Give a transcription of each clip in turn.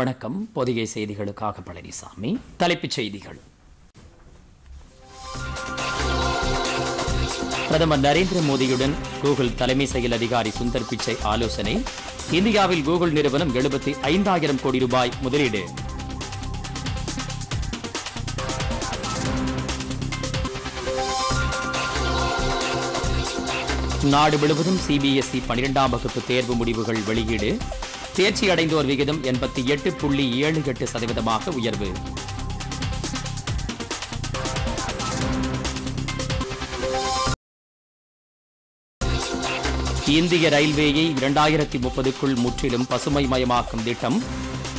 வணக்கம் பொதிகை செய்திகளுக்காக பழனிசாமி தலைப்புச் செய்திகள் பிரதமர் நரேந்திர மோடியுடன் கூகுள் தலைமை செயல் அதிகாரி சுந்தர் பிச்சை ஆலோசனை இந்தியாவில் கூகுள் நிறுவனம் எழுபத்தி ஐந்தாயிரம் கோடி ரூபாய் முதலீடு நாடு முழுவதும் சிபிஎஸ்இ e பனிரெண்டாம் வகுப்பு தேர்வு முடிவுகள் வெளியீடு தேர்ச்சி அடைந்தோர் விகிதம் எண்பத்தி எட்டு புள்ளி ஏழு எட்டு சதவீதமாக உயர்வு இந்திய ரயில்வேயை இரண்டாயிரத்தி முப்பதுக்குள் முற்றிலும் பசுமை மயமாக்கும் திட்டம்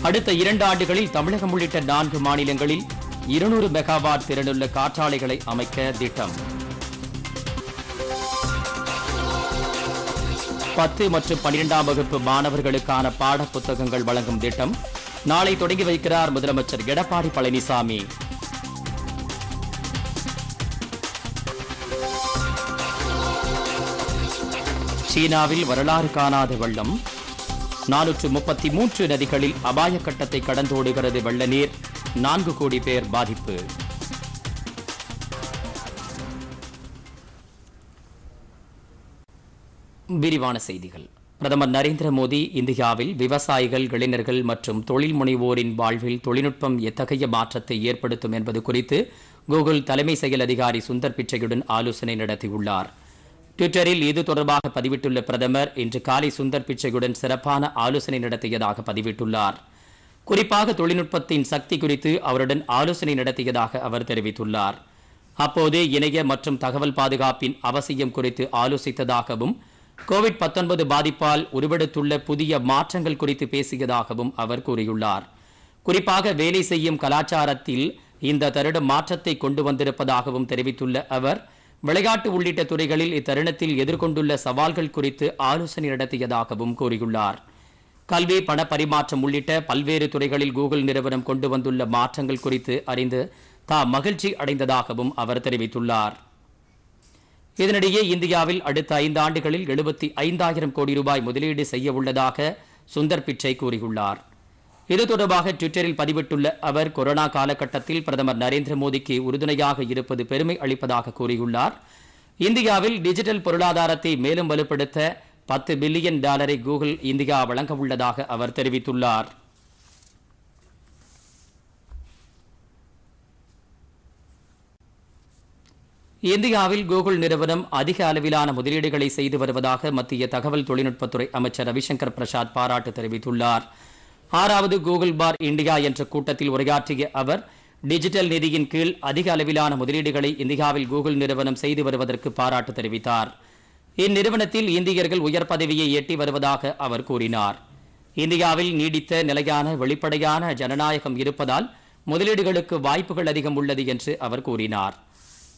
அடுத்த இரண்டு ஆண்டுகளில் தமிழகம் உள்ளிட்ட நான்கு மாநிலங்களில் இருநூறு மெகாவாட் திறனுள்ள காற்றாலைகளை அமைக்க திட்டம் பத்து மற்றும் பன்னிரெண்டாம் வகுப்பு மாணவர்களுக்கான பாட புத்தகங்கள் வழங்கும் திட்டம் நாளை தொடங்கி வைக்கிறார் முதலமைச்சர் எடப்பாடி பழனிசாமி சீனாவில் வரலாறு காணாத வெள்ளம் நானூற்று முப்பத்தி மூன்று நதிகளில் அபாய கட்டத்தை கடந்தோடுகிறது வெள்ள நீர் நான்கு கோடி பேர் பாதிப்பு விரிவான செய்திகள் பிரதமர் நரேந்திர மோடி இந்தியாவில் விவசாயிகள் இளைஞர்கள் மற்றும் தொழில் முனைவோரின் வாழ்வில் தொழில்நுட்பம் எத்தகைய மாற்றத்தை ஏற்படுத்தும் என்பது குறித்து கூகுள் தலைமை செயல் அதிகாரி சுந்தர் பிச்சையுடன் ஆலோசனை நடத்தியுள்ளார் டுவிட்டரில் இது தொடர்பாக பதிவிட்டுள்ள பிரதமர் இன்று காலை சுந்தர் பிச்சையுடன் சிறப்பான ஆலோசனை நடத்தியதாக பதிவிட்டுள்ளார் குறிப்பாக தொழில்நுட்பத்தின் சக்தி குறித்து அவருடன் ஆலோசனை நடத்தியதாக அவர் தெரிவித்துள்ளார் அப்போது இணைய மற்றும் தகவல் பாதுகாப்பின் அவசியம் குறித்து ஆலோசித்ததாகவும் கோவிட் பத்தொன்பது பாதிப்பால் உருவெடுத்துள்ள புதிய மாற்றங்கள் குறித்து பேசியதாகவும் அவர் கூறியுள்ளார் குறிப்பாக வேலை செய்யும் கலாச்சாரத்தில் இந்த தருடம் மாற்றத்தை கொண்டு வந்திருப்பதாகவும் தெரிவித்துள்ள அவர் விளையாட்டு உள்ளிட்ட துறைகளில் இத்தருணத்தில் எதிர்கொண்டுள்ள சவால்கள் குறித்து ஆலோசனை நடத்தியதாகவும் கூறியுள்ளார் கல்வி பண பரிமாற்றம் உள்ளிட்ட பல்வேறு துறைகளில் கூகுள் நிறுவனம் கொண்டு வந்துள்ள மாற்றங்கள் குறித்து அறிந்து தாம் மகிழ்ச்சி அடைந்ததாகவும் அவர் தெரிவித்துள்ளார் இதனிடையே இந்தியாவில் அடுத்த ஐந்து ஆண்டுகளில் எழுபத்தி ஐந்தாயிரம் கோடி ரூபாய் முதலீடு செய்ய உள்ளதாக சுந்தர் பிச்சை கூறியுள்ளார் இது தொடர்பாக டுவிட்டரில் பதிவிட்டுள்ள அவர் கொரோனா காலகட்டத்தில் பிரதமர் நரேந்திர மோடிக்கு உறுதுணையாக இருப்பது பெருமை அளிப்பதாக கூறியுள்ளார் இந்தியாவில் டிஜிட்டல் பொருளாதாரத்தை மேலும் வலுப்படுத்த பத்து பில்லியன் டாலரை கூகுள் இந்தியா வழங்க உள்ளதாக அவர் தெரிவித்துள்ளார் இந்தியாவில் கூகுள் நிறுவனம் அதிக அளவிலான முதலீடுகளை செய்து வருவதாக மத்திய தகவல் தொழில்நுட்பத்துறை அமைச்சர் ரவிசங்கர் பிரசாத் பாராட்டு தெரிவித்துள்ளார் ஆறாவது கூகுள் பார் இந்தியா என்ற கூட்டத்தில் உரையாற்றிய அவர் டிஜிட்டல் நிதியின் கீழ் அதிக அளவிலான முதலீடுகளை இந்தியாவில் கூகுள் நிறுவனம் செய்து வருவதற்கு பாராட்டு தெரிவித்தார் இந்நிறுவனத்தில் இந்தியர்கள் உயர் பதவியை எட்டி வருவதாக அவர் கூறினார் இந்தியாவில் நீடித்த நிலையான வெளிப்படையான ஜனநாயகம் இருப்பதால் முதலீடுகளுக்கு வாய்ப்புகள் அதிகம் உள்ளது என்று அவர் கூறினார்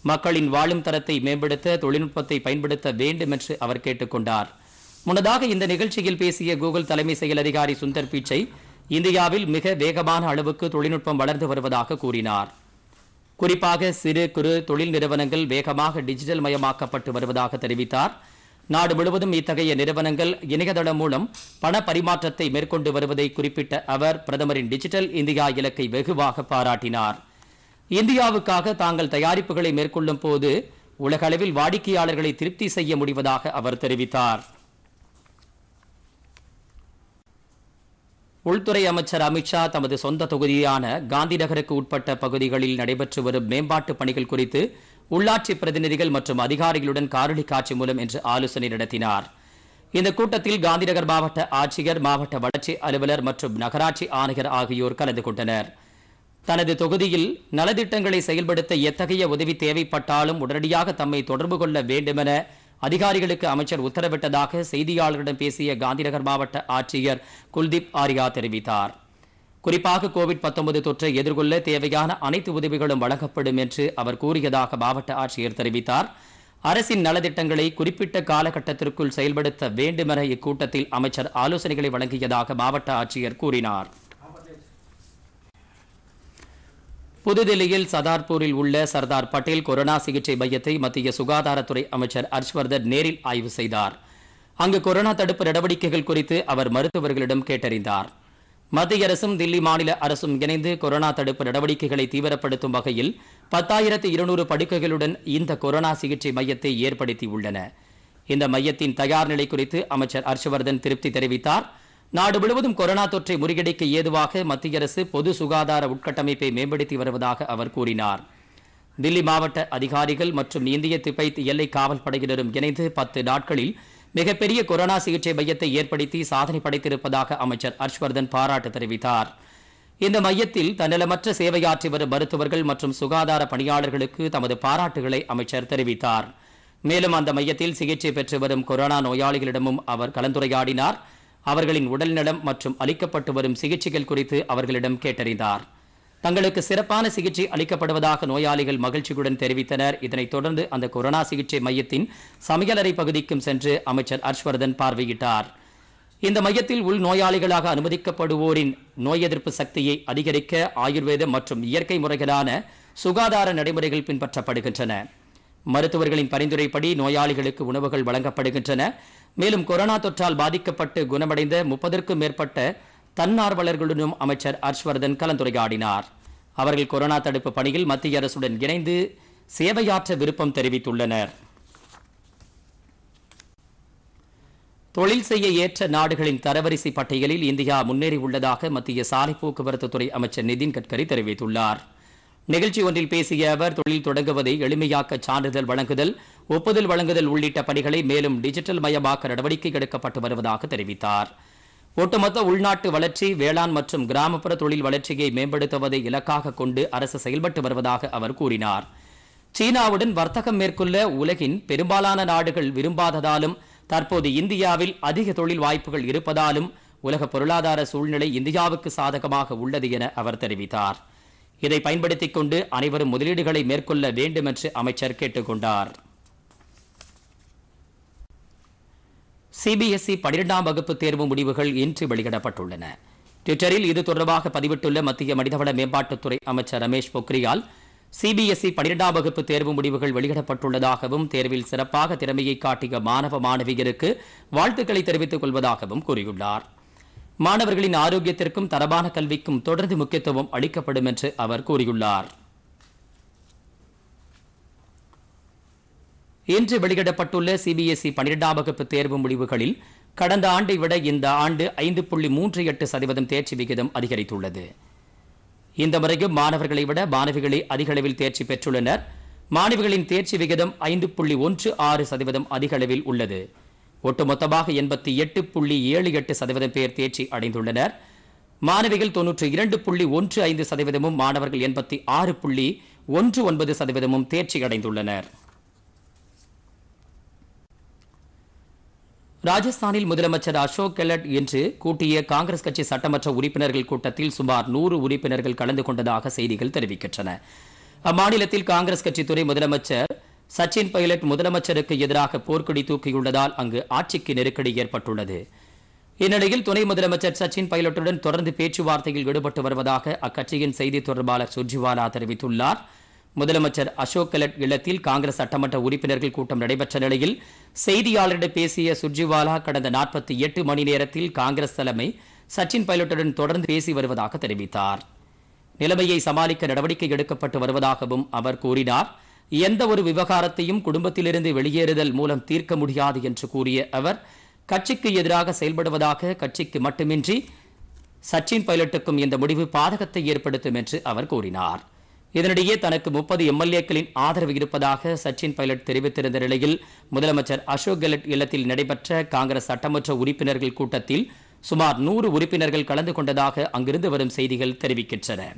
மக்களின் வாழும் தரத்தை மேம்படுத்த தொழில்நுட்பத்தை பயன்படுத்த வேண்டும் என்று அவர் கேட்டுக்கொண்டார் முன்னதாக இந்த நிகழ்ச்சியில் பேசிய கூகுள் தலைமை செயல் அதிகாரி சுந்தர் பீச்சை இந்தியாவில் மிக வேகமான அளவுக்கு தொழில்நுட்பம் வளர்ந்து வருவதாக கூறினார் குறிப்பாக சிறு குறு தொழில் நிறுவனங்கள் வேகமாக டிஜிட்டல் மயமாக்கப்பட்டு வருவதாக தெரிவித்தார் நாடு முழுவதும் இத்தகைய நிறுவனங்கள் இணையதளம் மூலம் பண பரிமாற்றத்தை மேற்கொண்டு வருவதை குறிப்பிட்ட அவர் பிரதமரின் டிஜிட்டல் இந்தியா இலக்கை வெகுவாக பாராட்டினார் இந்தியாவுக்காக தாங்கள் தயாரிப்புகளை மேற்கொள்ளும் போது உலகளவில் வாடிக்கையாளர்களை திருப்தி செய்ய முடிவதாக அவர் தெரிவித்தார் உள்துறை அமைச்சர் அமித்ஷா தமது சொந்த தொகுதியான காந்திநகருக்கு உட்பட்ட பகுதிகளில் நடைபெற்று வரும் மேம்பாட்டு பணிகள் குறித்து உள்ளாட்சி பிரதிநிதிகள் மற்றும் அதிகாரிகளுடன் காணொலி காட்சி மூலம் இன்று ஆலோசனை நடத்தினார் இந்த கூட்டத்தில் காந்திநகர் மாவட்ட ஆட்சியர் மாவட்ட வளர்ச்சி அலுவலர் மற்றும் நகராட்சி ஆணையர் ஆகியோர் கலந்து கொண்டனா் தனது தொகுதியில் நலத்திட்டங்களை செயல்படுத்த எத்தகைய உதவி தேவைப்பட்டாலும் உடனடியாக தம்மை தொடர்பு கொள்ள வேண்டுமென அதிகாரிகளுக்கு அமைச்சர் உத்தரவிட்டதாக செய்தியாளர்களிடம் பேசிய காந்திநகர் மாவட்ட ஆட்சியர் குல்தீப் ஆரியா தெரிவித்தார் குறிப்பாக கோவிட் பத்தொன்பது தொற்றை எதிர்கொள்ள தேவையான அனைத்து உதவிகளும் வழங்கப்படும் என்று அவர் கூறியதாக மாவட்ட ஆட்சியர் தெரிவித்தார் அரசின் நலத்திட்டங்களை குறிப்பிட்ட காலகட்டத்திற்குள் செயல்படுத்த வேண்டுமென இக்கூட்டத்தில் அமைச்சர் ஆலோசனைகளை வழங்கியதாக மாவட்ட ஆட்சியர் கூறினார் புதுதில்லியில் சதார்பூரில் உள்ள சர்தார் பட்டேல் கொரோனா சிகிச்சை மையத்தை மத்திய சுகாதாரத்துறை அமைச்சர் ஹர்ஷ்வர்தன் நேரில் ஆய்வு செய்தார் அங்கு கொரோனா தடுப்பு நடவடிக்கைகள் குறித்து அவர் மருத்துவர்களிடம் கேட்டறிந்தார் மத்திய அரசும் தில்லி மாநில அரசும் இணைந்து கொரோனா தடுப்பு நடவடிக்கைகளை தீவிரப்படுத்தும் வகையில் பத்தாயிரத்து இருநூறு படுக்கைகளுடன் இந்த கொரோனா சிகிச்சை மையத்தை ஏற்படுத்தியுள்ளன இந்த மையத்தின் தயார் நிலை குறித்து அமைச்சர் ஹர்ஷ்வர்தன் திருப்தி தெரிவித்தாா் நாடு முழுவதும் கொரோனா தொற்றை முறியடிக்க ஏதுவாக மத்திய அரசு பொது சுகாதார உட்கட்டமைப்பை மேம்படுத்தி வருவதாக அவர் கூறினார் தில்லி மாவட்ட அதிகாரிகள் மற்றும் இந்திய திபைத் எல்லை காவல் படையினரும் இணைந்து பத்து நாட்களில் மிகப்பெரிய கொரோனா சிகிச்சை மையத்தை ஏற்படுத்தி சாதனை படைத்திருப்பதாக அமைச்சர் ஹர்ஷ்வர்தன் பாராட்டு தெரிவித்தார் இந்த மையத்தில் தன்னலமற்ற சேவையாற்றி வரும் மருத்துவர்கள் மற்றும் சுகாதார பணியாளர்களுக்கு தமது பாராட்டுகளை அமைச்சர் தெரிவித்தார் மேலும் அந்த மையத்தில் சிகிச்சை பெற்று வரும் கொரோனா நோயாளிகளிடமும் அவர் கலந்துரையாடினார் அவர்களின் உடல்நலம் மற்றும் அளிக்கப்பட்டு வரும் சிகிச்சைகள் குறித்து அவர்களிடம் கேட்டறிந்தார் தங்களுக்கு சிறப்பான சிகிச்சை அளிக்கப்படுவதாக நோயாளிகள் மகிழ்ச்சியுடன் தெரிவித்தனர் இதனைத் தொடர்ந்து அந்த கொரோனா சிகிச்சை மையத்தின் சமையலறை பகுதிக்கும் சென்று அமைச்சர் ஹர்ஷ்வர்தன் பார்வையிட்டார் இந்த மையத்தில் உள் நோயாளிகளாக அனுமதிக்கப்படுவோரின் நோய் எதிர்ப்பு சக்தியை அதிகரிக்க ஆயுர்வேத மற்றும் இயற்கை முறைகளான சுகாதார நடைமுறைகள் பின்பற்றப்படுகின்றன மருத்துவர்களின் பரிந்துரைப்படி நோயாளிகளுக்கு உணவுகள் வழங்கப்படுகின்றன மேலும் கொரோனா தொற்றால் பாதிக்கப்பட்டு குணமடைந்த முப்பதற்கும் மேற்பட்ட தன்னார்வலர்களுடனும் அமைச்சர் ஹர்ஷ்வர்தன் கலந்துரையாடினார் அவர்கள் கொரோனா தடுப்பு பணியில் மத்திய அரசுடன் இணைந்து சேவையாற்ற விருப்பம் தெரிவித்துள்ளனர் தொழில் செய்ய ஏற்ற நாடுகளின் தரவரிசை பட்டியலில் இந்தியா முன்னேறியுள்ளதாக மத்திய சாலை போக்குவரத்து துறை அமைச்சர் நிதின் கட்கரி தெரிவித்துள்ளார் நிகழ்ச்சி ஒன்றில் பேசிய அவர் தொழில் தொடங்குவதை எளிமையாக்க சான்றிதழ் வழங்குதல் ஒப்புதல் வழங்குதல் உள்ளிட்ட பணிகளை மேலும் டிஜிட்டல் மயமாக்க நடவடிக்கை எடுக்கப்பட்டு வருவதாக தெரிவித்தார் ஒட்டுமொத்த உள்நாட்டு வளர்ச்சி வேளாண் மற்றும் கிராமப்புற தொழில் வளர்ச்சியை மேம்படுத்துவதை இலக்காக கொண்டு அரசு செயல்பட்டு வருவதாக அவர் கூறினார் சீனாவுடன் வர்த்தகம் மேற்கொள்ள உலகின் பெரும்பாலான நாடுகள் விரும்பாததாலும் தற்போது இந்தியாவில் அதிக தொழில் வாய்ப்புகள் இருப்பதாலும் உலக பொருளாதார சூழ்நிலை இந்தியாவுக்கு சாதகமாக உள்ளது என அவர் தெரிவித்தார் இதை பயன்படுத்திக் கொண்டு அனைவரும் முதலீடுகளை மேற்கொள்ள வேண்டும் என்று அமைச்சர் கேட்டுக் கொண்டார் சிபிஎஸ்இ பனிரெண்டாம் வகுப்பு தேர்வு முடிவுகள் இன்று வெளியிடப்பட்டுள்ளன ட்விட்டரில் இது தொடர்பாக பதிவிட்டுள்ள மத்திய மனிதவள மேம்பாட்டுத்துறை அமைச்சர் ரமேஷ் பொக்ரியால் சிபிஎஸ்இ பனிரெண்டாம் வகுப்பு தேர்வு முடிவுகள் வெளியிடப்பட்டுள்ளதாகவும் தேர்வில் சிறப்பாக திறமையை காட்டிய மாணவ மாணவியருக்கு வாழ்த்துக்களை தெரிவித்துக் கொள்வதாகவும் கூறியுள்ளாா் மாணவர்களின் ஆரோக்கியத்திற்கும் தரமான கல்விக்கும் தொடர்ந்து முக்கியத்துவம் அளிக்கப்படும் என்று அவர் கூறியுள்ளார் இன்று வெளியிடப்பட்டுள்ள சிபிஎஸ்இ பன்னிரெண்டாம் வகுப்பு தேர்வு முடிவுகளில் கடந்த ஆண்டை விட இந்த ஆண்டு ஐந்து புள்ளி மூன்று எட்டு சதவீதம் தேர்ச்சி விகிதம் அதிகரித்துள்ளது இந்த முறையும் மாணவர்களை விட மாணவிகளே அதிக அளவில் தேர்ச்சி பெற்றுள்ளனர் மாணவிகளின் தேர்ச்சி விகிதம் ஐந்து புள்ளி ஒன்று ஆறு சதவீதம் அதிக அளவில் உள்ளது ஒட்டுமொத்தமாக எண்பத்தி எட்டு புள்ளி ஏழு எட்டு சதவீதம் பேர் தேர்ச்சி அடைந்துள்ளனர் மாணவிகள் தொன்னூற்றி இரண்டு புள்ளி ஒன்று ஐந்து சதவீதமும் மாணவர்கள் எண்பத்தி ஆறு புள்ளி ஒன்று ஒன்பது சதவீதமும் தேர்ச்சி அடைந்துள்ளனர் ராஜஸ்தானில் முதலமைச்சர் அசோக் கெலட் இன்று கூட்டிய காங்கிரஸ் கட்சி சட்டமன்ற உறுப்பினர்கள் கூட்டத்தில் சுமார் நூறு உறுப்பினர்கள் கலந்து கொண்டதாக செய்திகள் தெரிவிக்கின்றன அம்மாநிலத்தில் காங்கிரஸ் கட்சி துறை முதலமைச்சர் சச்சின் பைலட் முதலமைச்சருக்கு எதிராக போர்க்கொடி தூக்கியுள்ளதால் அங்கு ஆட்சிக்கு நெருக்கடி ஏற்பட்டுள்ளது இந்நிலையில் துணை முதலமைச்சர் சச்சின் பைலட்டுடன் தொடர்ந்து பேச்சுவார்த்தையில் ஈடுபட்டு வருவதாக அக்கட்சியின் செய்தி தொடர்பாளர் சுர்ஜிவாலா தெரிவித்துள்ளார் முதலமைச்சர் அசோக் கெலட் இல்லத்தில் காங்கிரஸ் சட்டமன்ற உறுப்பினர்கள் கூட்டம் நடைபெற்ற நிலையில் செய்தியாளரிடம் பேசிய சுர்ஜிவாலா கடந்த நாற்பத்தி எட்டு மணி நேரத்தில் காங்கிரஸ் தலைமை சச்சின் பைலட்டுடன் தொடர்ந்து பேசி வருவதாக தெரிவித்தார் நிலைமையை சமாளிக்க நடவடிக்கை எடுக்கப்பட்டு வருவதாகவும் அவர் கூறினார் எந்த ஒரு விவகாரத்தையும் குடும்பத்திலிருந்து வெளியேறுதல் மூலம் தீர்க்க முடியாது என்று கூறிய அவர் கட்சிக்கு எதிராக செயல்படுவதாக கட்சிக்கு மட்டுமின்றி சச்சின் பைலட்டுக்கும் இந்த முடிவு பாதகத்தை ஏற்படுத்தும் என்று அவர் கூறினார் இதனிடையே தனக்கு முப்பது எம்எல்ஏக்களின் ஆதரவு இருப்பதாக சச்சின் பைலட் தெரிவித்திருந்த நிலையில் முதலமைச்சர் அசோக் கெலட் இல்லத்தில் நடைபெற்ற காங்கிரஸ் சட்டமன்ற உறுப்பினர்கள் கூட்டத்தில் சுமார் நூறு உறுப்பினர்கள் கலந்து கொண்டதாக அங்கிருந்து வரும் செய்திகள் தெரிவிக்கின்றன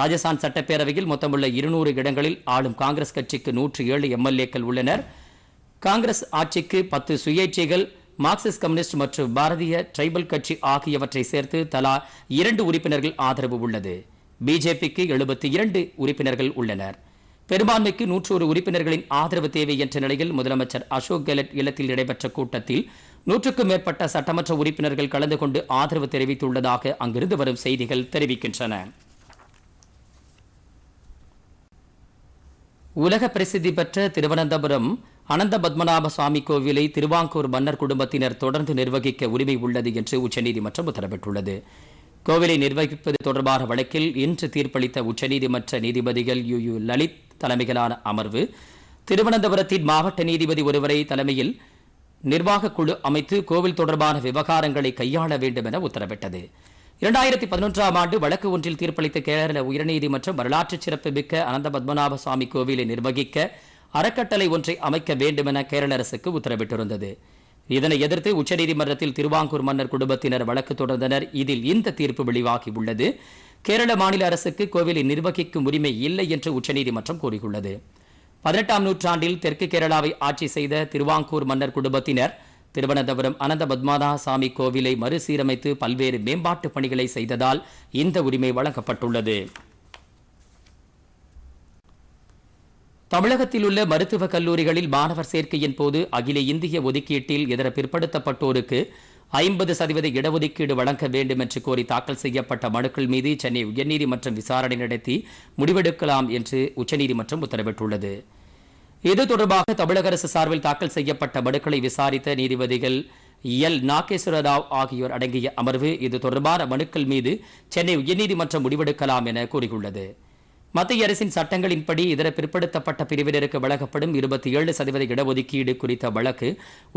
ராஜஸ்தான் சட்டப்பேரவையில் உள்ள இருநூறு இடங்களில் ஆளும் காங்கிரஸ் கட்சிக்கு நூற்று ஏழு எம்எல்ஏக்கள் உள்ளனர் காங்கிரஸ் ஆட்சிக்கு பத்து சுயேட்சைகள் மார்க்சிஸ்ட் கம்யூனிஸ்ட் மற்றும் பாரதிய டிரைபல் கட்சி ஆகியவற்றை சேர்த்து தலா இரண்டு உறுப்பினர்கள் ஆதரவு உள்ளது பிஜேபிக்கு எழுபத்தி இரண்டு உறுப்பினர்கள் உள்ளனர் பெரும்பான்மைக்கு நூற்றொரு உறுப்பினர்களின் ஆதரவு தேவை என்ற நிலையில் முதலமைச்சர் அசோக் கெலட் இல்லத்தில் நடைபெற்ற கூட்டத்தில் நூற்றுக்கும் மேற்பட்ட சட்டமன்ற உறுப்பினர்கள் கலந்து கொண்டு ஆதரவு தெரிவித்துள்ளதாக அங்கிருந்து வரும் செய்திகள் தெரிவிக்கின்றன உலக பிரசித்தி பெற்ற திருவனந்தபுரம் அனந்த பத்மநாப சுவாமி கோவிலை திருவாங்கூர் மன்னர் குடும்பத்தினர் தொடர்ந்து நிர்வகிக்க உரிமை உள்ளது என்று உச்சநீதிமன்றம் உத்தரவிட்டுள்ளது கோவிலை நிர்வகிப்பது தொடர்பான வழக்கில் இன்று தீர்ப்பளித்த உச்சநீதிமன்ற நீதிபதிகள் யு யு லலித் தலைமையிலான அமர்வு திருவனந்தபுரத்தின் மாவட்ட நீதிபதி ஒருவரை தலைமையில் நிர்வாகக்குழு அமைத்து கோவில் தொடர்பான விவகாரங்களை கையாள வேண்டும் என உத்தரவிட்டது இரண்டாயிரத்தி பதினொன்றாம் ஆண்டு வழக்கு ஒன்றில் தீர்ப்பளித்த கேரள உயர்நீதிமன்றம் வரலாற்று சிறப்பு மிக்க அனந்த பத்மநாப சுவாமி கோவிலை நிர்வகிக்க அறக்கட்டளை ஒன்றை அமைக்க வேண்டுமென கேரள அரசுக்கு உத்தரவிட்டிருந்தது இதனை எதிர்த்து உச்சநீதிமன்றத்தில் திருவாங்கூர் மன்னர் குடும்பத்தினர் வழக்கு தொடர்ந்தனர் இதில் இந்த தீர்ப்பு வெளிவாகி உள்ளது கேரள மாநில அரசுக்கு கோவிலை நிர்வகிக்கும் உரிமை இல்லை என்று உச்சநீதிமன்றம் கூறியுள்ளது பதினெட்டாம் நூற்றாண்டில் தெற்கு கேரளாவை ஆட்சி செய்த திருவாங்கூர் மன்னர் குடும்பத்தினர் திருவனந்தபுரம் அனந்த பத்மாதா சாமி கோவிலை மறுசீரமைத்து பல்வேறு மேம்பாட்டு பணிகளை செய்ததால் இந்த உரிமை வழங்கப்பட்டுள்ளது தமிழகத்தில் உள்ள மருத்துவக் கல்லூரிகளில் மாணவர் சேர்க்கையின் போது அகில இந்திய ஒதுக்கீட்டில் இதர பிற்படுத்தப்பட்டோருக்கு ஐம்பது சதவீத இடஒதுக்கீடு வழங்க வேண்டும் என்று கோரி தாக்கல் செய்யப்பட்ட மனுக்கள் மீது சென்னை உயர்நீதிமன்றம் விசாரணை நடத்தி முடிவெடுக்கலாம் என்று உச்சநீதிமன்றம் உத்தரவிட்டுள்ளது இது தொடர்பாக தமிழக அரசு சார்பில் தாக்கல் செய்யப்பட்ட மனுக்களை விசாரித்த நீதிபதிகள் எல் நாகேஸ்வர ராவ் ஆகியோர் அடங்கிய அமர்வு இது தொடர்பான மனுக்கள் மீது சென்னை உயர்நீதிமன்றம் முடிவெடுக்கலாம் என கூறியுள்ளது மத்திய அரசின் சட்டங்களின்படி இதர பிற்படுத்தப்பட்ட பிரிவினருக்கு வழங்கப்படும் இருபத்தி ஏழு சதவீத இடஒதுக்கீடு குறித்த வழக்கு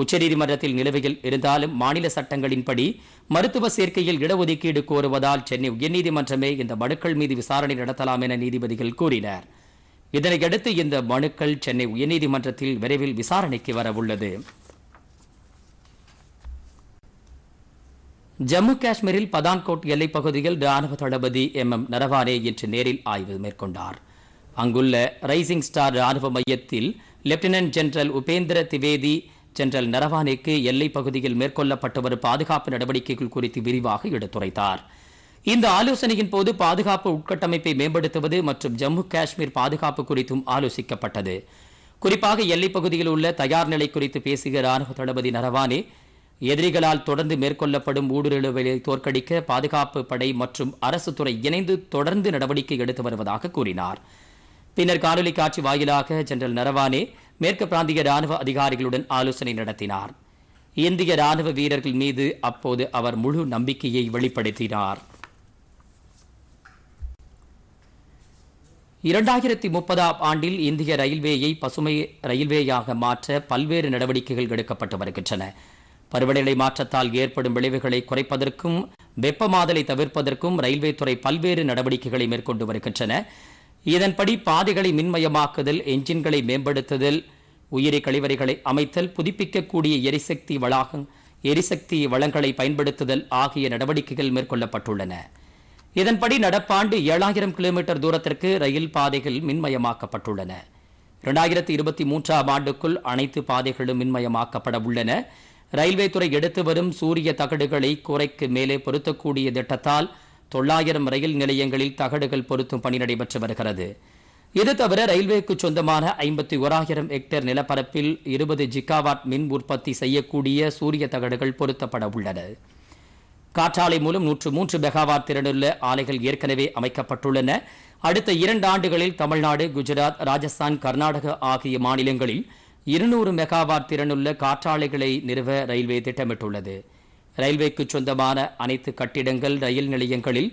உச்சநீதிமன்றத்தில் நிலுவையில் இருந்தாலும் மாநில சட்டங்களின்படி மருத்துவ சேர்க்கையில் இடஒதுக்கீடு கோருவதால் சென்னை உயர்நீதிமன்றமே இந்த மனுக்கள் மீது விசாரணை நடத்தலாம் என நீதிபதிகள் கூறினா் இதனையடுத்து இந்த மனுக்கள் சென்னை உயர்நீதிமன்றத்தில் விரைவில் விசாரணைக்கு வரவுள்ளது ஜம்மு காஷ்மீரில் பதான்கோட் எல்லைப் பகுதியில் ராணுவ தளபதி எம் எம் நரவானே இன்று நேரில் ஆய்வு மேற்கொண்டார் அங்குள்ள ரைசிங் ஸ்டார் ராணுவ மையத்தில் lieutenant general Upendra Dwivedi general நரவானேக்கு எல்லைப் பகுதியில் மேற்கொள்ளப்பட்டு வரும் பாதுகாப்பு நடவடிக்கைகள் குறித்து விரிவாக எடுத்துரைத்தாா் இந்த ஆலோசனையின் போது பாதுகாப்பு உட்கட்டமைப்பை மேம்படுத்துவது மற்றும் ஜம்மு காஷ்மீர் பாதுகாப்பு குறித்தும் ஆலோசிக்கப்பட்டது குறிப்பாக எல்லைப் பகுதியில் உள்ள தயார் நிலை குறித்து பேசிய ராணுவ தளபதி நரவானே எதிரிகளால் தொடர்ந்து மேற்கொள்ளப்படும் ஊடுருவலை தோற்கடிக்க பாதுகாப்பு படை மற்றும் அரசு துறை இணைந்து தொடர்ந்து நடவடிக்கை எடுத்து வருவதாக கூறினார் பின்னர் காணொலி காட்சி வாயிலாக ஜெனரல் நரவானே மேற்கு பிராந்திய ராணுவ அதிகாரிகளுடன் ஆலோசனை நடத்தினார் இந்திய ராணுவ வீரர்கள் மீது அப்போது அவர் முழு நம்பிக்கையை வெளிப்படுத்தினார் இரண்டாயிரத்தி முப்பதாம் ஆண்டில் இந்திய ரயில்வேயை பசுமை ரயில்வேயாக மாற்ற பல்வேறு நடவடிக்கைகள் எடுக்கப்பட்டு வருகின்றன பருவநிலை மாற்றத்தால் ஏற்படும் விளைவுகளை குறைப்பதற்கும் வெப்பமாதலை தவிர்ப்பதற்கும் ரயில்வே துறை பல்வேறு நடவடிக்கைகளை மேற்கொண்டு வருகின்றன இதன்படி பாதைகளை மின்மயமாக்குதல் என்ஜின்களை மேம்படுத்துதல் உயிரி கழிவறைகளை அமைத்தல் புதுப்பிக்கக்கூடிய எரிசக்தி வளாகம் எரிசக்தி வளங்களை பயன்படுத்துதல் ஆகிய நடவடிக்கைகள் மேற்கொள்ளப்பட்டுள்ளன இதன்படி நடப்பாண்டு ஏழாயிரம் கிலோமீட்டர் தூரத்திற்கு ரயில் பாதைகள் மின்மயமாக்கப்பட்டுள்ளன இரண்டாயிரத்தி இருபத்தி மூன்றாம் ஆண்டுக்குள் அனைத்து பாதைகளும் மின்மயமாக்கப்பட உள்ளன ரயில்வே துறை எடுத்து வரும் சூரிய தகடுகளை குறைக்கு மேலே பொருத்தக்கூடிய திட்டத்தால் தொள்ளாயிரம் ரயில் நிலையங்களில் தகடுகள் பொருத்தும் பணி நடைபெற்று வருகிறது இது தவிர ரயில்வேக்கு சொந்தமான ஐம்பத்தி ஓராயிரம் ஹெக்டேர் நிலப்பரப்பில் இருபது ஜிகாவாட் மின் உற்பத்தி செய்யக்கூடிய சூரிய தகடுகள் பொருத்தப்பட உள்ளன காற்றாலை மூலம் நூற்று மூன்று மெகாவாட் திறனுள்ள ஆலைகள் ஏற்கனவே அமைக்கப்பட்டுள்ளன அடுத்த இரண்டு ஆண்டுகளில் தமிழ்நாடு குஜராத் ராஜஸ்தான் கர்நாடக ஆகிய மாநிலங்களில் இருநூறு மெகாவாட் திறனுள்ள காற்றாலைகளை நிறுவ ரயில்வே திட்டமிட்டுள்ளது ரயில்வேக்கு சொந்தமான அனைத்து கட்டிடங்கள் ரயில் நிலையங்களில்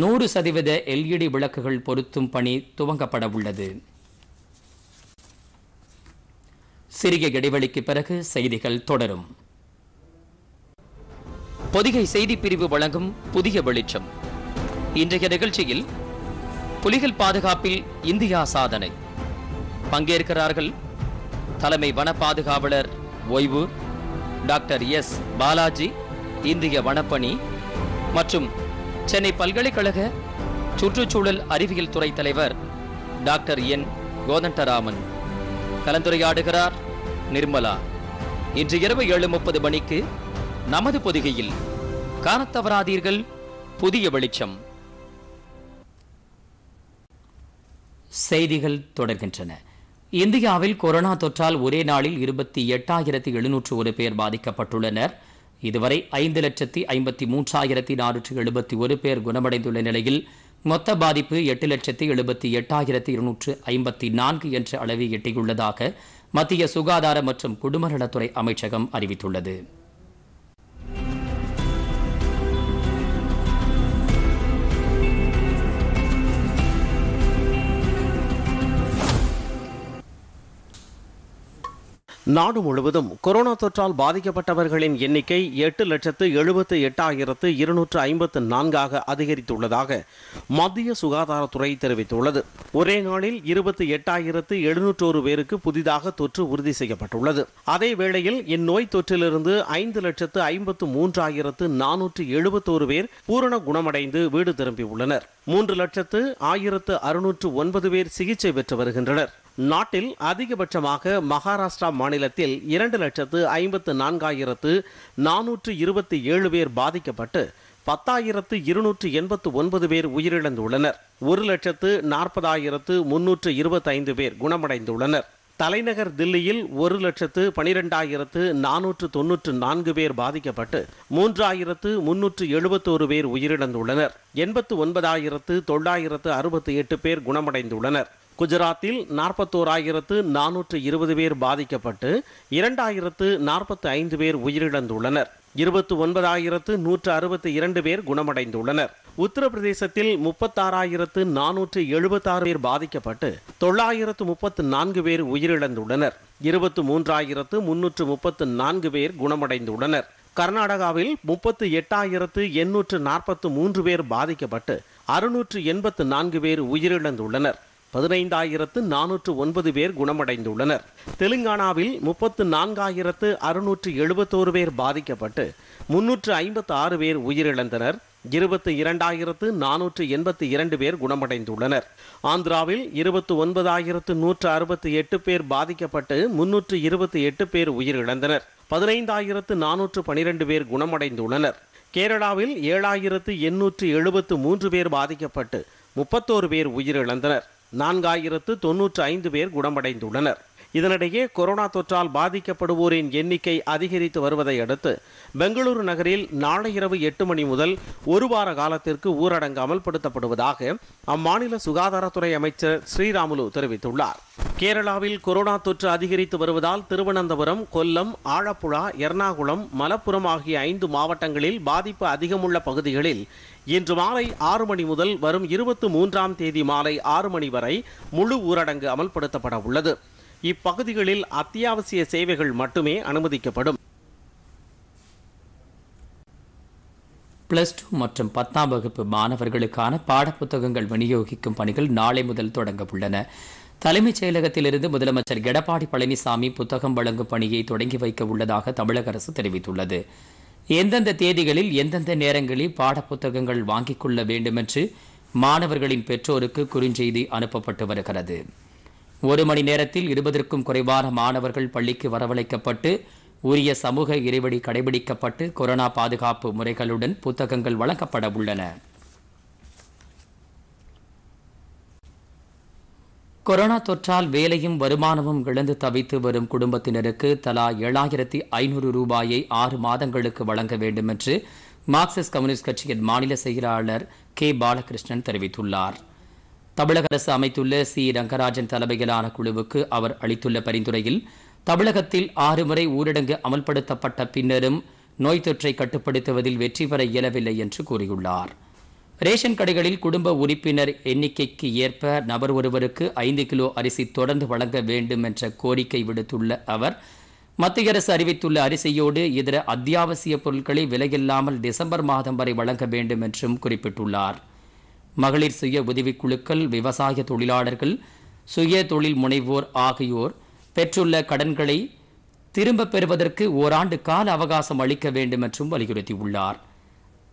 நூறு சதவீத எல்இடி விளக்குகள் பொருத்தும் பணி துவங்கப்பட உள்ளது சிறிய இடைவெளிக்கு பிறகு செய்திகள் தொடரும் பொதிகை செய்தி பிரிவு வழங்கும் புதிய வெளிச்சம் இன்றைய நிகழ்ச்சியில் புலிகள் பாதுகாப்பில் இந்தியா சாதனை பங்கேற்கிறார்கள் தலைமை வன பாதுகாவலர் ஓய்வு டாக்டர் எஸ் பாலாஜி இந்திய வனப்பணி மற்றும் சென்னை பல்கலைக்கழக சுற்றுச்சூழல் அறிவியல் துறை தலைவர் டாக்டர் என் கோதண்டராமன் கலந்துரையாடுகிறார் நிர்மலா இன்று இரவு ஏழு முப்பது மணிக்கு நமது பொதிகையில் காணத்தவராதீர்கள் புதிய வெளிச்சம் செய்திகள் தொடர்கின்றன இந்தியாவில் கொரோனா தொற்றால் ஒரே நாளில் இருபத்தி எட்டாயிரத்தி எழுநூற்று ஒரு பேர் பாதிக்கப்பட்டுள்ளனர் இதுவரை ஐந்து லட்சத்தி ஐம்பத்தி மூன்றாயிரத்தி நானூற்று எழுபத்தி ஒரு பேர் குணமடைந்துள்ள நிலையில் மொத்த பாதிப்பு எட்டு லட்சத்தி எழுபத்தி எட்டாயிரத்தி இருநூற்று ஐம்பத்தி நான்கு என்ற அளவை எட்டியுள்ளதாக மத்திய சுகாதார மற்றும் குடும்ப நலத்துறை அமைச்சகம் அறிவித்துள்ளது நாடு முழுவதும் கொரோனா தொற்றால் பாதிக்கப்பட்டவர்களின் எண்ணிக்கை எட்டு லட்சத்து எழுபத்து எட்டாயிரத்து இருநூற்று ஐம்பத்து நான்காக அதிகரித்துள்ளதாக மத்திய சுகாதாரத்துறை தெரிவித்துள்ளது ஒரே நாளில் இருபத்தி எட்டாயிரத்து எழுநூற்றோரு பேருக்கு புதிதாக தொற்று உறுதி செய்யப்பட்டுள்ளது அதே வேளையில் இந்நோய் தொற்றிலிருந்து ஐந்து லட்சத்து ஐம்பத்து மூன்றாயிரத்து நானூற்று எழுபத்தோரு பேர் பூரண குணமடைந்து வீடு திரும்பியுள்ளனர் மூன்று லட்சத்து ஆயிரத்து அறுநூற்று ஒன்பது பேர் சிகிச்சை பெற்று வருகின்றனர் நாட்டில் அதிகபட்சமாக மகாராஷ்டிரா மாநிலத்தில் இரண்டு லட்சத்து ஐம்பத்து நான்காயிரத்து நானூற்று இருபத்தி ஏழு பேர் பாதிக்கப்பட்டு பத்தாயிரத்து இருநூற்று எண்பத்து ஒன்பது பேர் உயிரிழந்துள்ளனர் ஒரு லட்சத்து நாற்பதாயிரத்து முன்னூற்று இருபத்தைந்து பேர் குணமடைந்துள்ளனர் தலைநகர் தில்லியில் ஒரு லட்சத்து பனிரெண்டாயிரத்து நானூற்று தொன்னூற்று நான்கு பேர் பாதிக்கப்பட்டு மூன்றாயிரத்து முன்னூற்று எழுபத்தோரு பேர் உயிரிழந்துள்ளனர் எண்பத்து ஒன்பதாயிரத்து தொள்ளாயிரத்து அறுபத்தி எட்டு பேர் குணமடைந்துள்ளனர் குஜராத்தில் நாற்பத்தோராயிரத்து நானூற்று இருபது பேர் பாதிக்கப்பட்டு இரண்டாயிரத்து நாற்பத்து ஐந்து பேர் உயிரிழந்துள்ளனர் இருபத்தி ஒன்பதாயிரத்து நூற்று அறுபத்தி இரண்டு பேர் குணமடைந்துள்ளனர் உத்தரப்பிரதேசத்தில் முப்பத்தாறாயிரத்து நானூற்று எழுபத்தாறு பேர் பாதிக்கப்பட்டு தொள்ளாயிரத்து முப்பத்து நான்கு பேர் உயிரிழந்துள்ளனர் இருபத்து மூன்றாயிரத்து முன்னூற்று முப்பத்து நான்கு பேர் குணமடைந்துள்ளனர் கர்நாடகாவில் முப்பத்து எட்டாயிரத்து எண்ணூற்று நாற்பத்து மூன்று பேர் பாதிக்கப்பட்டு அறுநூற்று எண்பத்து நான்கு பேர் உயிரிழந்துள்ளனர் பதினைந்தாயிரத்து நானூற்று ஒன்பது பேர் குணமடைந்துள்ளனர் தெலுங்கானாவில் முப்பத்து நான்காயிரத்து அறுநூற்று எழுபத்தோரு பேர் பாதிக்கப்பட்டு முன்னூற்று ஐம்பத்து ஆறு பேர் உயிரிழந்தனர் இருபத்து இரண்டாயிரத்து நானூற்று எண்பத்தி இரண்டு பேர் குணமடைந்துள்ளனர் ஆந்திராவில் இருபத்து ஒன்பதாயிரத்து நூற்று அறுபத்தி எட்டு பேர் பாதிக்கப்பட்டு முன்னூற்று இருபத்தி எட்டு பேர் உயிரிழந்தனர் பதினைந்தாயிரத்து நானூற்று பனிரெண்டு பேர் குணமடைந்துள்ளனர் கேரளாவில் ஏழாயிரத்து எண்ணூற்று எழுபத்து மூன்று பேர் பாதிக்கப்பட்டு முப்பத்தோரு பேர் உயிரிழந்தனர் நான்காயிரத்து தொன்னூற்று ஐந்து பேர் குணமடைந்துள்ளனர் இதனிடையே கொரோனா தொற்றால் பாதிக்கப்படுவோரின் எண்ணிக்கை அதிகரித்து வருவதை அடுத்து பெங்களூரு நகரில் நாளை இரவு எட்டு மணி முதல் ஒரு வார காலத்திற்கு ஊரடங்கு அமல்படுத்தப்படுவதாக அம்மாநில சுகாதாரத்துறை அமைச்சர் ஸ்ரீராமுலு தெரிவித்துள்ளார் கேரளாவில் கொரோனா தொற்று அதிகரித்து வருவதால் திருவனந்தபுரம் கொல்லம் ஆலப்புழா எர்ணாகுளம் மலப்புரம் ஆகிய ஐந்து மாவட்டங்களில் பாதிப்பு அதிகமுள்ள பகுதிகளில் இன்று மாலை ஆறு மணி முதல் வரும் இருபத்தி மூன்றாம் தேதி மாலை ஆறு மணி வரை முழு ஊரடங்கு அமல்படுத்தப்பட உள்ளது இப்பகுதிகளில் அத்தியாவசிய சேவைகள் மட்டுமே அனுமதிக்கப்படும் பிளஸ் டூ மற்றும் பத்தாம் வகுப்பு மாணவர்களுக்கான பாடப்புத்தகங்கள் விநியோகிக்கும் பணிகள் நாளை முதல் தொடங்க உள்ளன தலைமைச் செயலகத்திலிருந்து முதலமைச்சர் எடப்பாடி பழனிசாமி புத்தகம் வழங்கும் பணியை தொடங்கி வைக்க உள்ளதாக தமிழக அரசு தெரிவித்துள்ளது எந்தெந்த தேதிகளில் எந்தெந்த நேரங்களில் பாடப்புத்தகங்கள் வாங்கிக் கொள்ள வேண்டுமென்று மாணவர்களின் பெற்றோருக்கு குறுஞ்செய்தி அனுப்பப்பட்டு வருகிறது ஒரு மணி நேரத்தில் இருபதற்கும் குறைவான மாணவர்கள் பள்ளிக்கு வரவழைக்கப்பட்டு உரிய சமூக இடைவெளி கடைபிடிக்கப்பட்டு கொரோனா பாதுகாப்பு முறைகளுடன் புத்தகங்கள் வழங்கப்பட உள்ளன கொரோனா தொற்றால் வேலையும் வருமானமும் இழந்து தவித்து வரும் குடும்பத்தினருக்கு தலா ஏழாயிரத்தி ஐநூறு ரூபாயை ஆறு மாதங்களுக்கு வழங்க வேண்டும் என்று மார்க்சிஸ்ட் கம்யூனிஸ்ட் கட்சியின் மாநில செயலாளர் கே பாலகிருஷ்ணன் தெரிவித்துள்ளாா் தமிழக அரசு அமைத்துள்ள சி ரங்கராஜன் தலைமையிலான குழுவுக்கு அவர் அளித்துள்ள பரிந்துரையில் தமிழகத்தில் ஆறு முறை ஊரடங்கு அமல்படுத்தப்பட்ட பின்னரும் நோய் தொற்றை கட்டுப்படுத்துவதில் வெற்றி பெற இயலவில்லை என்று கூறியுள்ளார் ரேஷன் கடைகளில் குடும்ப உறுப்பினர் எண்ணிக்கைக்கு ஏற்ப நபர் ஒருவருக்கு ஐந்து கிலோ அரிசி தொடர்ந்து வழங்க வேண்டும் என்ற கோரிக்கை விடுத்துள்ள அவர் மத்திய அரசு அறிவித்துள்ள அரிசியோடு இதர அத்தியாவசிய பொருட்களை விலையில்லாமல் டிசம்பர் மாதம் வரை வழங்க வேண்டும் என்றும் குறிப்பிட்டுள்ளார் மகளிர் சுய உதவிக்குழுக்கள் விவசாய தொழிலாளர்கள் சுய தொழில் முனைவோர் ஆகியோர் பெற்றுள்ள கடன்களை திரும்பப் பெறுவதற்கு ஓராண்டு கால அவகாசம் அளிக்க வேண்டும் என்றும் வலியுறுத்தியுள்ளார்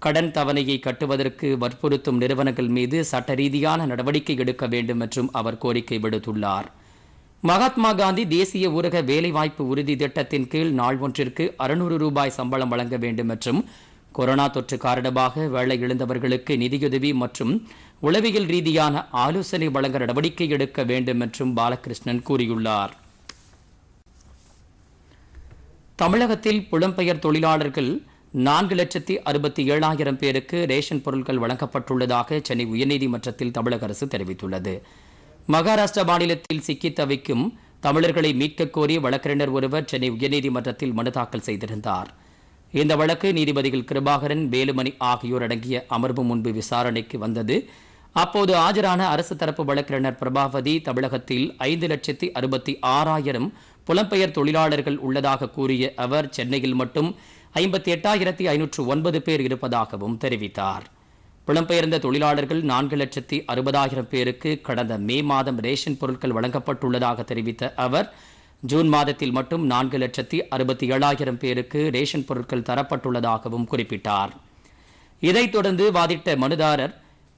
கடன் தவணையை கட்டுவதற்கு வற்புறுத்தும் நிறுவனங்கள் மீது சட்ட ரீதியான நடவடிக்கை எடுக்க வேண்டும் என்றும் அவர் கோரிக்கை விடுத்துள்ளார் மகாத்மா காந்தி தேசிய ஊரக வேலைவாய்ப்பு உறுதி திட்டத்தின் கீழ் நாள் ஒன்றிற்கு அறுநூறு ரூபாய் சம்பளம் வழங்க வேண்டும் என்றும் கொரோனா தொற்று காரணமாக வேலை இழந்தவர்களுக்கு நிதியுதவி மற்றும் உளவியல் ரீதியான ஆலோசனை வழங்க நடவடிக்கை எடுக்க வேண்டும் என்றும் பாலகிருஷ்ணன் கூறியுள்ளார் தமிழகத்தில் புலம்பெயர் தொழிலாளர்கள் நான்கு லட்சத்தி அறுபத்தி ஏழாயிரம் பேருக்கு ரேஷன் பொருட்கள் வழங்கப்பட்டுள்ளதாக சென்னை உயர்நீதிமன்றத்தில் தமிழக அரசு தெரிவித்துள்ளது மகாராஷ்டிரா மாநிலத்தில் சிக்கி தவிக்கும் தமிழர்களை மீட்கக் கோரி வழக்கறிஞர் ஒருவர் சென்னை உயர்நீதிமன்றத்தில் மனு தாக்கல் செய்திருந்தார் இந்த வழக்கு நீதிபதிகள் கிருபாகரன் வேலுமணி ஆகியோர் அடங்கிய அமர்வு முன்பு விசாரணைக்கு வந்தது அப்போது ஆஜரான அரசு தரப்பு வழக்கறிஞர் பிரபாவதி தமிழகத்தில் ஐந்து லட்சத்தி அறுபத்தி ஆறாயிரம் புலம்பெயர் தொழிலாளர்கள் உள்ளதாக கூறிய அவர் சென்னையில் மட்டும் ஐம்பத்தி எட்டாயிரத்தி ஐநூற்று ஒன்பது பேர் இருப்பதாகவும் தெரிவித்தார் புலம்பெயர்ந்த தொழிலாளர்கள் நான்கு லட்சத்தி அறுபதாயிரம் பேருக்கு கடந்த மே மாதம் ரேஷன் பொருட்கள் வழங்கப்பட்டுள்ளதாக தெரிவித்த அவர் ஜூன் மாதத்தில் மட்டும் நான்கு லட்சத்தி அறுபத்தி ஏழாயிரம் பேருக்கு ரேஷன் பொருட்கள் தரப்பட்டுள்ளதாகவும் குறிப்பிட்டார் இதைத் தொடர்ந்து வாதிட்ட மனுதாரர்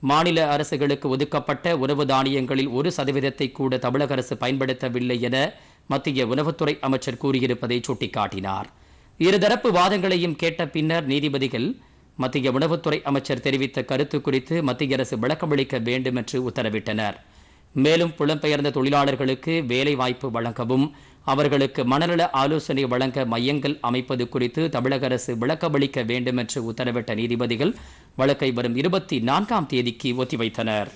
மாநில அரசுகளுக்கு ஒதுக்கப்பட்ட உணவு தானியங்களில் ஒரு சதவீதத்தை கூட தமிழக அரசு பயன்படுத்தவில்லை என மத்திய உணவுத்துறை அமைச்சர் கூறியிருப்பதை சுட்டிக்காட்டினார் இருதரப்பு வாதங்களையும் கேட்ட பின்னர் நீதிபதிகள் மத்திய உணவுத்துறை அமைச்சர் தெரிவித்த கருத்து குறித்து மத்திய அரசு விளக்கமளிக்க வேண்டும் என்று உத்தரவிட்டனர் மேலும் புலம்பெயர்ந்த தொழிலாளர்களுக்கு வேலை வாய்ப்பு வழங்கவும் அவர்களுக்கு மனநல ஆலோசனை வழங்க மையங்கள் அமைப்பது குறித்து தமிழக அரசு விளக்கமளிக்க வேண்டும் என்று உத்தரவிட்ட நீதிபதிகள் வழக்கை வரும் இருபத்தி நான்காம் தேதிக்கு ஒத்திவைத்தனர்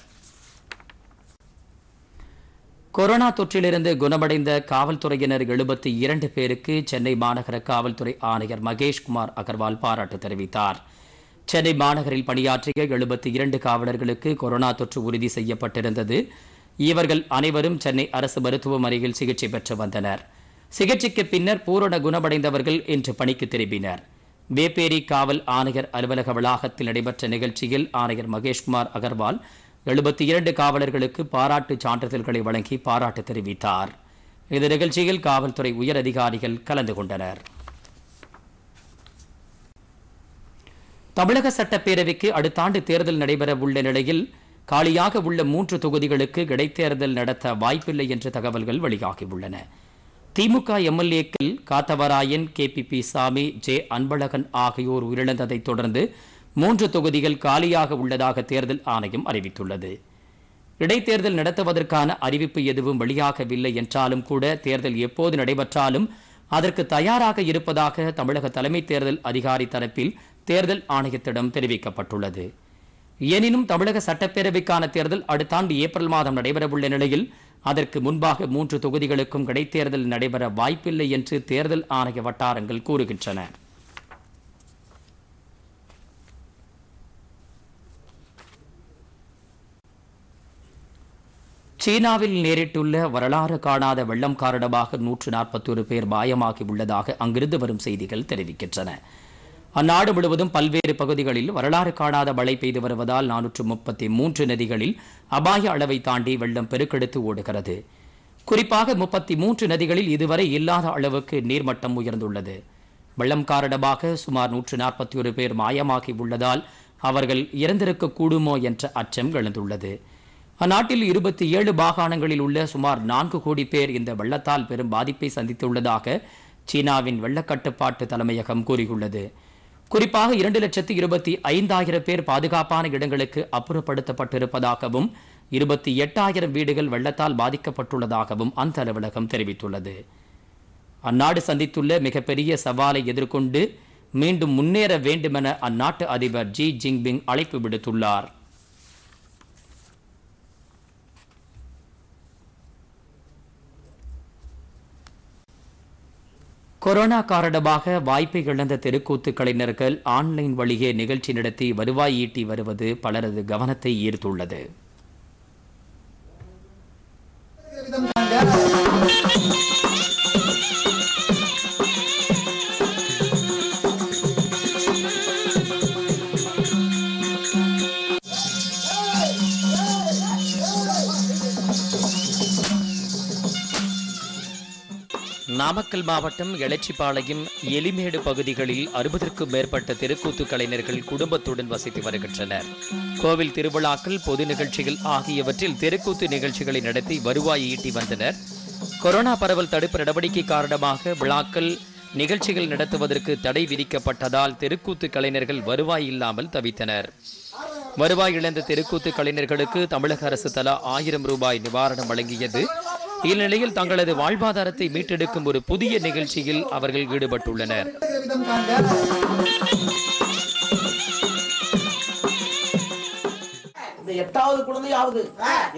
கொரோனா தொற்றிலிருந்து குணமடைந்த காவல்துறையினர் எழுபத்தி இரண்டு பேருக்கு சென்னை மாநகர காவல்துறை ஆணையர் மகேஷ்குமார் அகர்வால் பாராட்டு தெரிவித்தார் சென்னை மாநகரில் பணியாற்றிய எழுபத்தி இரண்டு காவலர்களுக்கு கொரோனா தொற்று உறுதி செய்யப்பட்டிருந்தது இவர்கள் அனைவரும் சென்னை அரசு மருத்துவமனையில் சிகிச்சை பெற்று வந்தனர் சிகிச்சைக்கு பின்னர் பூரண குணமடைந்தவர்கள் இன்று பணிக்கு திரும்பினர் வேப்பேரி காவல் ஆணையர் அலுவலக வளாகத்தில் நடைபெற்ற நிகழ்ச்சியில் ஆணையர் மகேஷ்குமார் அகர்வால் எழுபத்தி இரண்டு காவலர்களுக்கு பாராட்டு சான்றிதழ்களை வழங்கி பாராட்டு தெரிவித்தார் இந்த நிகழ்ச்சியில் காவல்துறை உயர் அதிகாரிகள் கலந்து கொண்டனர் தமிழக சட்டப்பேரவைக்கு அடுத்த ஆண்டு தேர்தல் நடைபெற உள்ள நிலையில் காலியாக உள்ள மூன்று தொகுதிகளுக்கு இடைத்தேர்தல் நடத்த வாய்ப்பில்லை என்ற தகவல்கள் வெளியாகியுள்ளன திமுக எம்எல்ஏக்கள் Kathavarayan K P P Samy J Anbazhagan ஆகியோர் உயிரிழந்ததை தொடர்ந்து மூன்று தொகுதிகள் காலியாக உள்ளதாக தேர்தல் ஆணையம் அறிவித்துள்ளது இடைத்தேர்தல் நடத்துவதற்கான அறிவிப்பு எதுவும் வெளியாகவில்லை என்றாலும் கூட தேர்தல் எப்போது நடைபெற்றாலும் அதற்கு தயாராக இருப்பதாக தமிழக தலைமை தேர்தல் அதிகாரி தரப்பில் தேர்தல் ஆணையத்திடம் தெரிவிக்கப்பட்டுள்ளது எனினும் தமிழக சட்டப்பேரவைக்கான தேர்தல் அடுத்த ஆண்டு ஏப்ரல் மாதம் நடைபெறவுள்ள நிலையில் அதற்கு முன்பாக மூன்று தொகுதிகளுக்கும் இடைத்தேர்தல் நடைபெற வாய்ப்பில்லை என்று தேர்தல் ஆணைய வட்டாரங்கள் கூறுகின்றன சீனாவில் நேரிட்டுள்ள வரலாறு காணாத வெள்ளம் காரணமாக நூற்று நாற்பத்தொரு பேர் மாயமாகி உள்ளதாக அங்கிருந்து வரும் செய்திகள் தெரிவிக்கின்றன அந்நாடு முழுவதும் பல்வேறு பகுதிகளில் வரலாறு காணாத மழை பெய்து வருவதால் நானூற்று முப்பத்தி மூன்று நதிகளில் அபாய அளவை தாண்டி வெள்ளம் பெருக்கெடுத்து ஓடுகிறது குறிப்பாக முப்பத்தி மூன்று நதிகளில் இதுவரை இல்லாத அளவுக்கு நீர்மட்டம் உயர்ந்துள்ளது வெள்ளம் காரணமாக சுமார் நூற்று நாற்பத்தி ஒரு பேர் மாயமாகி உள்ளதால் அவர்கள் இறந்திருக்க கூடுமோ என்ற அச்சம் எழுந்துள்ளது அந்நாட்டில் இருபத்தி ஏழு மாகாணங்களில் உள்ள சுமார் நான்கு கோடி பேர் இந்த வெள்ளத்தால் பெரும் பாதிப்பை சந்தித்துள்ளதாக சீனாவின் வெள்ளக்கட்டுப்பாட்டு தலைமையகம் கூறியுள்ளது குறிப்பாக இரண்டு லட்சத்து இருபத்தி ஐந்தாயிரம் பேர் பாதுகாப்பான இடங்களுக்கு அப்புறப்படுத்தப்பட்டிருப்பதாகவும் இருபத்தி எட்டாயிரம் வீடுகள் வெள்ளத்தால் பாதிக்கப்பட்டுள்ளதாகவும் அந்த அலுவலகம் தெரிவித்துள்ளது அந்நாடு சந்தித்துள்ள மிகப்பெரிய சவாலை எதிர்கொண்டு மீண்டும் முன்னேற வேண்டுமென அந்நாட்டு அதிபர் ஜி ஜின்பிங் அழைப்பு விடுத்துள்ளார் கொரோனா காரணமாக வாய்ப்பை இழந்த தெருக்கூத்து கலைஞர்கள் ஆன்லைன் வழியே நிகழ்ச்சி நடத்தி வருவாய் ஈட்டி வருவது பலரது கவனத்தை ஈர்த்துள்ளது நாமக்கல் மாவட்டம் எளச்சிப்பாளையம் எலிமேடு பகுதிகளில் அறுபதற்கும் மேற்பட்ட தெருக்கூத்து கலைஞர்கள் குடும்பத்துடன் வசித்து வருகின்றனர் கோவில் திருவிழாக்கள் பொது நிகழ்ச்சிகள் ஆகியவற்றில் தெருக்கூத்து நிகழ்ச்சிகளை நடத்தி வருவாய் ஈட்டி வந்தனர் கொரோனா பரவல் தடுப்பு நடவடிக்கை காரணமாக விழாக்கள் நிகழ்ச்சிகள் நடத்துவதற்கு தடை விதிக்கப்பட்டதால் தெருக்கூத்து கலைஞர்கள் வருவாய் இல்லாமல் தவித்தனர் வருவாய் இழந்த தெருக்கூத்து கலைஞர்களுக்கு தமிழக அரசு தலா ஆயிரம் ரூபாய் நிவாரணம் வழங்கியது இந்நிலையில் தங்களது வாழ்வாதாரத்தை மீட்டெடுக்கும் ஒரு புதிய நிகழ்ச்சியில் அவர்கள் ஈடுபட்டுள்ளனர் எட்டாவது குழந்தையாவது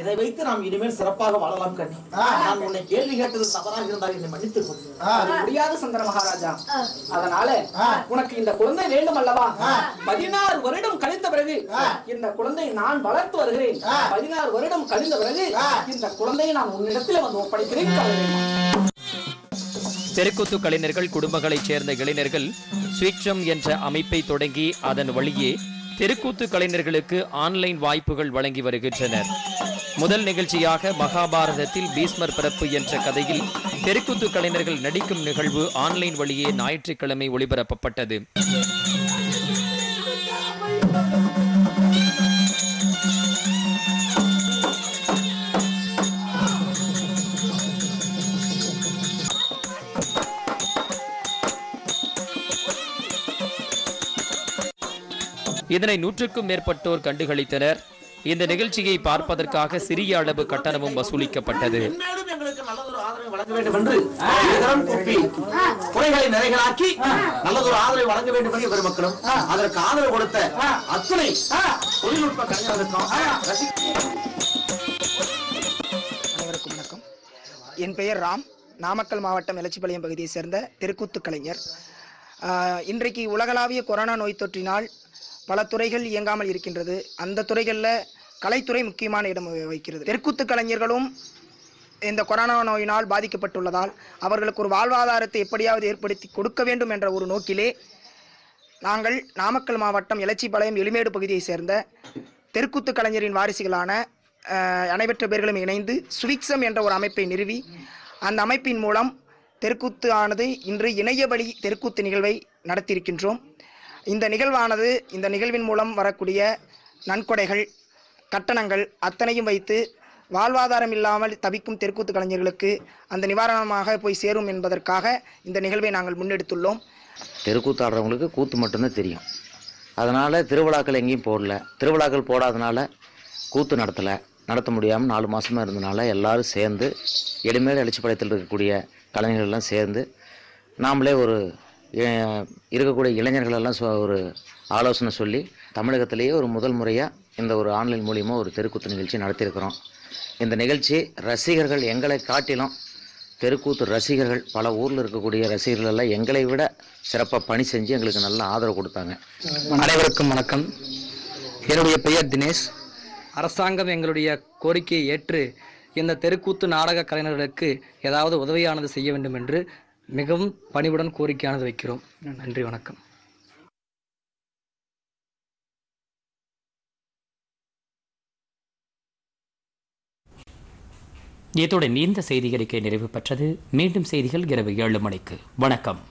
இதை வைத்து நாம் இனிமேல் சிறப்பாக வாழலாம் கண்ணி நான் உன்னை கேள்வி கேட்டது தவறாக இருந்தால் என்னை மன்னித்து முடியாத சுந்தர மகாராஜா அதனால உனக்கு இந்த குழந்தை வேண்டும் அல்லவா பதினாறு வருடம் கழித்த பிறகு இந்த குழந்தை நான் வளர்த்து வருகிறேன் பதினாறு வருடம் கழிந்த பிறகு இந்த குழந்தையை நான் உன்னிடத்தில் வந்து ஒப்படைக்கிறேன் தெருக்கூத்து கலைஞர்கள் குடும்பங்களைச் சேர்ந்த இளைஞர்கள் சுவீட்சம் என்ற அமைப்பை தொடங்கி அதன் வழியே தெருக்கூத்து கலைஞர்களுக்கு ஆன்லைன் வாய்ப்புகள் வழங்கி வருகின்றனர் முதல் நிகழ்ச்சியாக மகாபாரதத்தில் பீஸ்மர் பிறப்பு என்ற கதையில் தெருக்கூத்து கலைஞர்கள் நடிக்கும் நிகழ்வு ஆன்லைன் வழியே ஞாயிற்றுக்கிழமை ஒளிபரப்பப்பட்டது இதனை நூற்றுக்கும் மேற்பட்டோர் கண்டுகளித்தனர் இந்த நிகழ்ச்சியை பார்ப்பதற்காக சிறிய அளவு கட்டணமும் வசூலிக்கப்பட்டது வணக்கம் என் பெயர் ராம் நாமக்கல் மாவட்டம் எலச்சிபாளையம் பகுதியை சேர்ந்த தெருக்கூத்து கலைஞர் இன்றைக்கு உலகளாவிய கொரோனா நோய் தொற்றினால் பல துறைகள் இயங்காமல் இருக்கின்றது அந்த துறைகளில் கலைத்துறை முக்கியமான இடம் வகிக்கிறது தெற்குத்து கலைஞர்களும் இந்த கொரோனா நோயினால் பாதிக்கப்பட்டுள்ளதால் அவர்களுக்கு ஒரு வாழ்வாதாரத்தை எப்படியாவது ஏற்படுத்தி கொடுக்க வேண்டும் என்ற ஒரு நோக்கிலே நாங்கள் நாமக்கல் மாவட்டம் எலச்சிபாளையம் எளிமேடு பகுதியை சேர்ந்த தெற்குத்து கலைஞரின் வாரிசுகளான அனைவற்ற பேர்களும் இணைந்து சுவிக்ஸம் என்ற ஒரு அமைப்பை நிறுவி அந்த அமைப்பின் மூலம் தெற்குத்து ஆனது இன்று இணைய வழி தெற்குத்து நிகழ்வை நடத்தியிருக்கின்றோம் இந்த நிகழ்வானது இந்த நிகழ்வின் மூலம் வரக்கூடிய நன்கொடைகள் கட்டணங்கள் அத்தனையும் வைத்து வாழ்வாதாரம் இல்லாமல் தவிக்கும் தெற்கூத்து கலைஞர்களுக்கு அந்த நிவாரணமாக போய் சேரும் என்பதற்காக இந்த நிகழ்வை நாங்கள் முன்னெடுத்துள்ளோம் தெருக்கூத்து ஆடுறவங்களுக்கு கூத்து மட்டும்தான் தெரியும் அதனால் திருவிழாக்கள் எங்கேயும் போடல திருவிழாக்கள் போடாதனால கூத்து நடத்தலை நடத்த முடியாமல் நாலு மாதமாக இருந்தனால எல்லோரும் சேர்ந்து எளிமையில் எழுச்சிப்பாளையத்தில் இருக்கக்கூடிய கலைஞர்கள்லாம் சேர்ந்து நாமளே ஒரு இருக்கக்கூடிய இளைஞர்களெல்லாம் ஒரு ஆலோசனை சொல்லி தமிழகத்திலேயே ஒரு முதல் முறையாக இந்த ஒரு ஆன்லைன் மூலியமாக ஒரு தெருக்கூத்து நிகழ்ச்சி நடத்தியிருக்கிறோம் இந்த நிகழ்ச்சி ரசிகர்கள் எங்களை காட்டிலும் தெருக்கூத்து ரசிகர்கள் பல ஊரில் இருக்கக்கூடிய ரசிகர்கள் எல்லாம் எங்களை விட சிறப்பாக பணி செஞ்சு எங்களுக்கு நல்ல ஆதரவு கொடுத்தாங்க அனைவருக்கும் வணக்கம் என்னுடைய பெயர் தினேஷ் அரசாங்கம் எங்களுடைய கோரிக்கையை ஏற்று இந்த தெருக்கூத்து நாடக கலைஞர்களுக்கு ஏதாவது உதவியானது செய்ய வேண்டும் என்று மிகவும் பணிவுடன் கோரிக்கையானது வைக்கிறோம் நன்றி வணக்கம் நிறைவு பெற்றது மீண்டும் செய்திகள் இரவு ஏழு மணிக்கு வணக்கம்